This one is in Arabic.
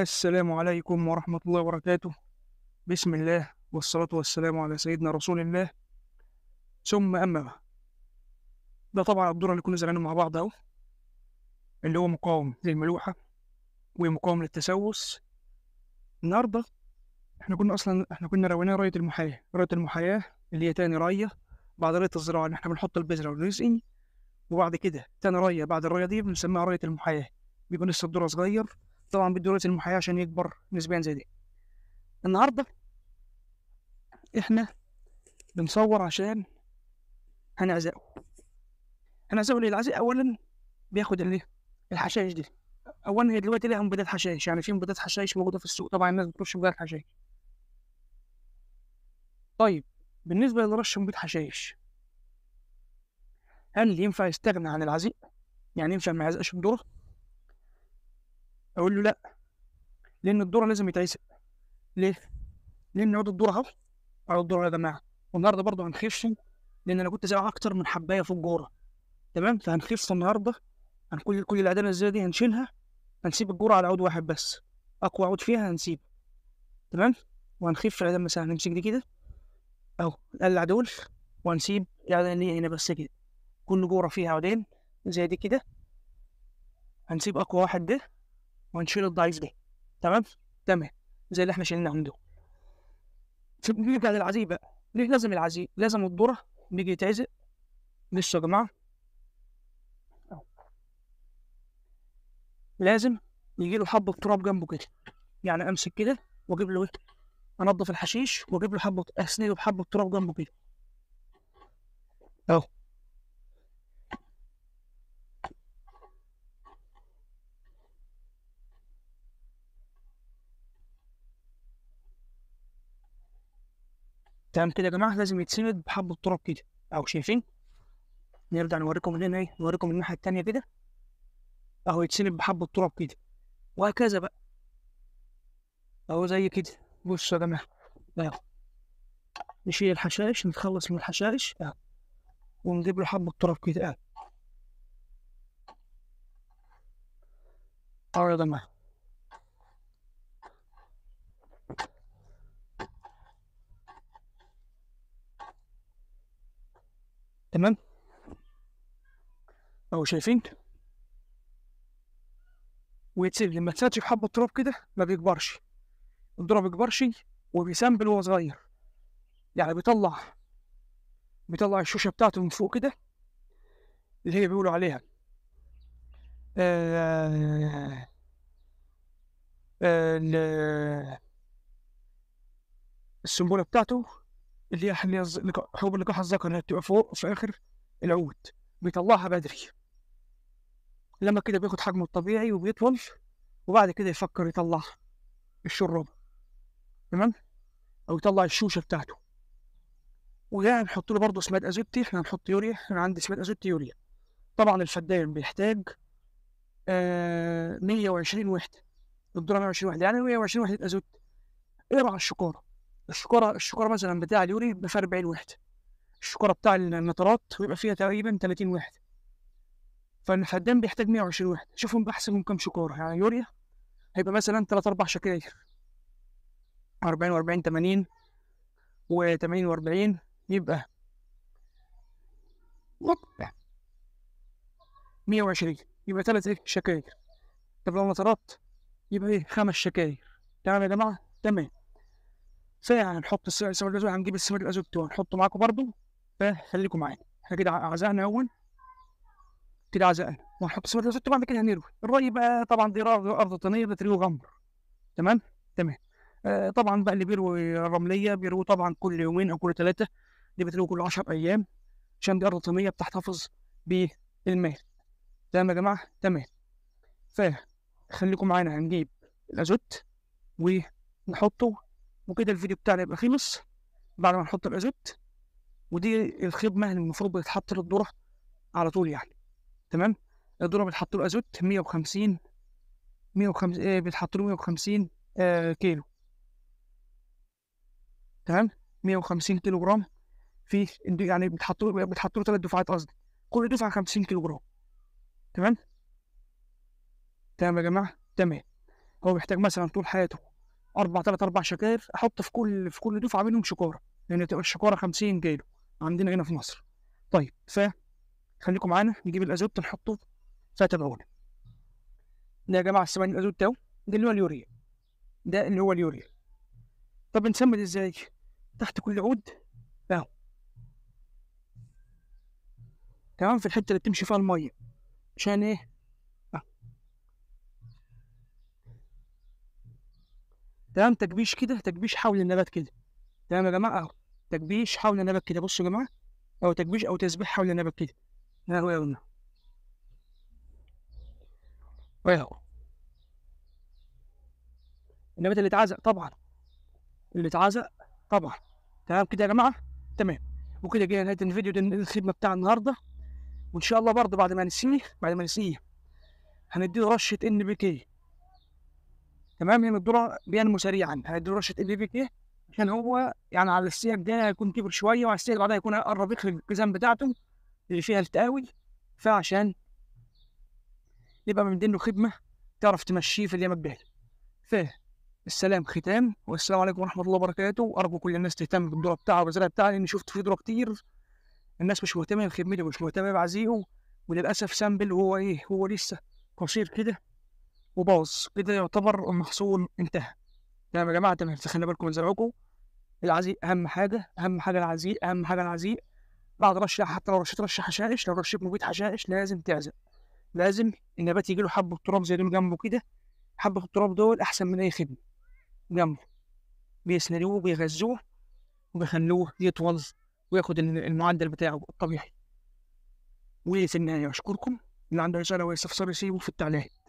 السلام عليكم ورحمة الله وبركاته بسم الله والصلاة والسلام على سيدنا رسول الله ثم أما ده طبعا الدور اللي كنا زرعينه مع بعض أهو اللي هو مقاوم للملوحة ومقاوم للتسوس النهاردة احنا كنا أصلا احنا كنا روينا راية المحاياة راية المحاياة اللي هي تاني راية بعد راية الزراعة اللي احنا بنحط البذرة ونسقي وبعد كده تاني راية بعد الراية دي بنسميها راية المحاياة بيكون لسه الدورة صغير طبعا بيدوا رؤيه المحاياه عشان يكبر نسبيا زي دي النهارده احنا بنصور عشان هنعزقه هنعزقه ليه العزق اولا بياخد الايه الحشائش دي اولا هي دلوقتي ليها مبيدات حشائش يعني في مبيدات حشائش موجوده في السوق طبعا الناس بترش مبيدات حشائش طيب بالنسبه لرش مبيد حشائش هل ينفع يستغنى عن العزيق يعني ينفع ما يعزقش بدوره اقول له لا لان الدوره لازم يتعسب ليه؟ لان عود الدوره اهو عود الدوره يا جماعه والنهارده برضه هنخفه لان انا كنت زي اكتر من حبايه في الجوره تمام فهنخف النهارده هنكل كل العداله الزياده دي هنشيلها هنسيب الجوره على عود واحد بس أقوى عود فيها هنسيب تمام وهنخف العدد مثلا هنمسك دي كده أهو نقلع دول وهنسيب العدد اللي هنا بس كده كل جوره فيها عودين زي دي كده هنسيب أقوى واحد ده وهنشيل الضعيف ده تمام تمام زي اللي احنا شيلناهم دول بيجي بعد العزيز بقى ليه لازم العزيز لازم الذره بيجي يتعزق لسه يا جماعه لازم يجي له حبه تراب جنبه كده يعني امسك كده واجيب له ايه انضف الحشيش واجيب له حبه اسنده بحبه تراب جنبه كده اهو تمام كده يا جماعه لازم يتسند بحبه تراب كده اهو شايفين نرجع نوريكم هنا ايه نوريكم من الناحيه التانيه كده اهو يتسند بحبه تراب كده وهكذا بقى اهو زي كده بصوا يا جماعه اهو نشيل الحشائش نتخلص من الحشائش اهو ونجيب له حبه تراب كده اهو اهو يا جماعه تمام اهو شايفين ويتسيب لما تسيب حبه تراب كده ما بيكبرش الذره ما بيكبرش وبيسامبل وهو صغير يعني بيطلع بيطلع الشوشه بتاعته من فوق كده اللي هي بيقولوا عليها آه، آه، السنبوله بتاعته اللي يحلي حب اللقاح الذكر انها بتبقى فوق في اخر العود بيطلعها بدري لما كده بياخد حجمه الطبيعي وبيطول وبعد كده يفكر يطلع الشراب تمام او يطلع الشوشه بتاعته وده هنحط له برضه سماد ازوتي احنا هنحط يوريا انا عندي سماد ازوتي يوريا طبعا الفدان بيحتاج آه 120 وحده الدرة 120 وحده يعني 120 وحده ازوت اربع إيه على الشقاره الشكرة الشكرة مثلا بتاع اليوري ب 40 وحده الشكرة بتاع النترات بيبقى فيها تقريبا 30 وحده فالخدام بيحتاج 120 وحده شوفهم بحسب كم شكورة يعني يوريا هيبقى مثلا 3 4 شكاير 40 و40 80 و80 و40 يبقى 120 يبقى 3 شكاير طب لو نترات يبقى ايه 5 شكاير تمام يا جماعه تمام ثانيا هنحط السمر الاسود هنجيب السمر الاسود وهنحطه معاكم برضه فخليكم معانا احنا كده عزقنا اول كده عزقنا وهنحط السمر الاسود وبعد كده هنروي الري بقى طبعا دي ارض طينيه ده غمر تمام تمام آه طبعا بقى اللي بيروي الرمليه بيروي طبعا كل يومين او كل ثلاثه دي بتروي كل 10 ايام عشان دي ارض طينيه بتحتفظ بالماء تمام يا جماعه تمام فخليكم معانا هنجيب الازوت ونحطه وكده الفيديو بتاعنا يبقى خلص بعد ما نحط الازوت ودي الخدمه اللي المفروض بتتحط للذره على طول يعني تمام الذره بيتحط له ازوت 150 150 آه بيتحط له 150 وخمسين آه، كيلو تمام 150 كيلو جرام في يعني بتحط له بتحط له ثلاث دفعات قصدي كل دفعه 50 كيلو جرام تمام تمام يا جماعه تمام هو بيحتاج مثلا طول حياته اربع ثلاث اربع شكاير احط في كل في كل دفعه منهم شكاره لان تبقى الشكاره 50 كيلو عندنا هنا في مصر طيب ف خليكم معانا نجيب الازوت نحطه فتابعونا ده يا جماعه السمان الازوت اهو ده اللي هو اليوريا ده اللي هو اليوريا طب نسمد ازاي تحت كل عود اهو تمام في الحته اللي بتمشي فيها الميه عشان ايه تمام تكبيش كده تكبيش حول النبات كده تمام يا جماعه اهو تكبيش حول النبات كده بصوا يا جماعه او تكبيش او تسبيح حول النبات كده اهو يا جماعه اهو النبات اللي اتعزق طبعا اللي اتعزق طبعا تمام كده يا جماعه تمام وكده جينا نهايه الفيديو ده الخدمه بتاع النهارده وان شاء الله برضه بعد ما نسيه بعد ما نسيه هنديله رشه ان بي كي تمام يعني الذره بيان مشاريعا هيديله رشه اي بي كي عشان هو يعني على السياق ده هيكون كبر شويه وعلى السياق اللي بعدها هيكون قرب يخرج الجزم بتاعته اللي فيها التقاوي فعشان يبقى مدين له خدمه تعرف تمشيه في اليمن ف السلام ختام والسلام عليكم ورحمه الله وبركاته ارجو كل الناس تهتم بالذره بتاعها والزرع بتاعها لان شفت في ذره كتير الناس مش مهتمه بخدمته مش مهتمه بعزيه وللاسف سامبل هو ايه هو لسه قصير كده وباص كده يعتبر المحصول انتهى تمام يا جماعه تمام خلينا بالكم من زرعكم العزيق اهم حاجه اهم حاجه العزيق اهم حاجه العزيق بعد رش حتى لو رشيت رش حشائش لو رشيت مبيد حشائش لازم تعزق لازم النبات يجيله حبه تراب زي دول جنبه كده حبه التراب دول احسن من اي خدمه جنبه بيسندوه بيغذوه وبيخلوه يطول وياخد المعدل بتاعه الطبيعي وفي النهايه يعني؟ اشكركم اللي عنده رساله ويستفسر يسيبه في التعليق